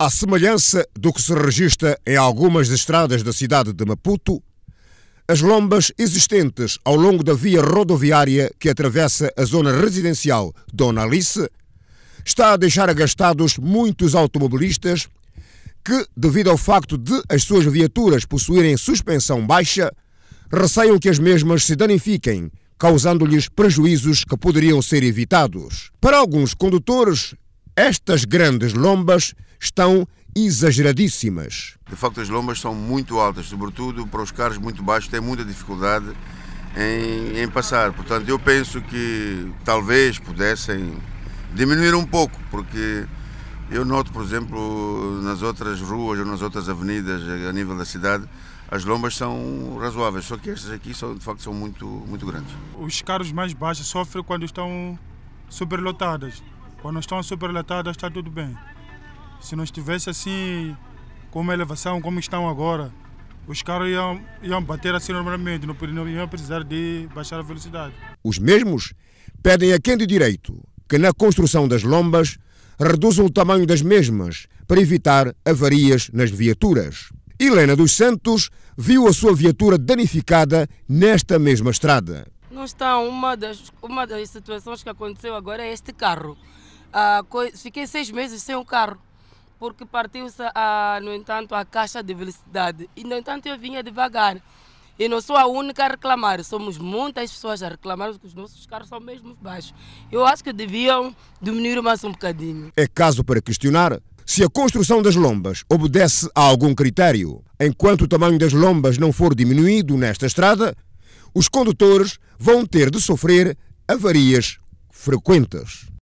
À semelhança do que se registra em algumas estradas da cidade de Maputo, as lombas existentes ao longo da via rodoviária que atravessa a zona residencial Dona Alice está a deixar agastados muitos automobilistas que, devido ao facto de as suas viaturas possuírem suspensão baixa, receiam que as mesmas se danifiquem, causando-lhes prejuízos que poderiam ser evitados. Para alguns condutores, estas grandes lombas estão exageradíssimas. De facto, as lombas são muito altas, sobretudo para os carros muito baixos, têm muita dificuldade em, em passar. Portanto, eu penso que talvez pudessem diminuir um pouco, porque eu noto, por exemplo, nas outras ruas ou nas outras avenidas a nível da cidade, as lombas são razoáveis, só que estas aqui são, de facto são muito, muito grandes. Os carros mais baixos sofrem quando estão superlotadas. Quando estão superlotadas está tudo bem. Se não estivesse assim, com uma elevação como estão agora, os carros iam, iam bater assim normalmente, não, iam precisar de baixar a velocidade. Os mesmos pedem a quem de direito que na construção das lombas reduzam o tamanho das mesmas para evitar avarias nas viaturas. Helena dos Santos viu a sua viatura danificada nesta mesma estrada. Não está uma das, uma das situações que aconteceu agora é este carro fiquei seis meses sem um carro, porque partiu-se, no entanto, a caixa de velocidade. E, no entanto, eu vinha devagar. E não sou a única a reclamar, somos muitas pessoas a reclamar que os nossos carros são mesmo baixos. Eu acho que deviam diminuir mais um bocadinho. É caso para questionar se a construção das lombas obedece a algum critério. Enquanto o tamanho das lombas não for diminuído nesta estrada, os condutores vão ter de sofrer avarias frequentes.